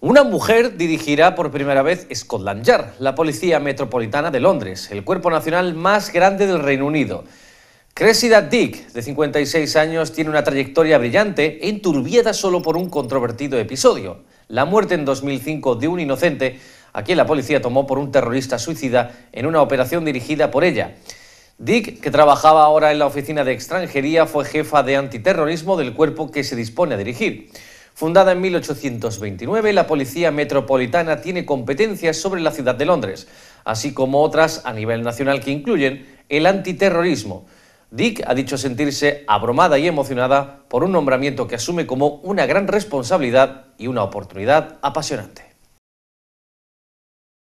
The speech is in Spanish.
Una mujer dirigirá por primera vez Scotland Yard, la Policía Metropolitana de Londres, el cuerpo nacional más grande del Reino Unido. Cressida Dick, de 56 años, tiene una trayectoria brillante, enturbiada solo por un controvertido episodio, la muerte en 2005 de un inocente a quien la policía tomó por un terrorista suicida en una operación dirigida por ella. Dick, que trabajaba ahora en la Oficina de Extranjería, fue jefa de antiterrorismo del cuerpo que se dispone a dirigir. Fundada en 1829, la Policía Metropolitana tiene competencias sobre la ciudad de Londres, así como otras a nivel nacional que incluyen el antiterrorismo. Dick ha dicho sentirse abrumada y emocionada por un nombramiento que asume como una gran responsabilidad y una oportunidad apasionante.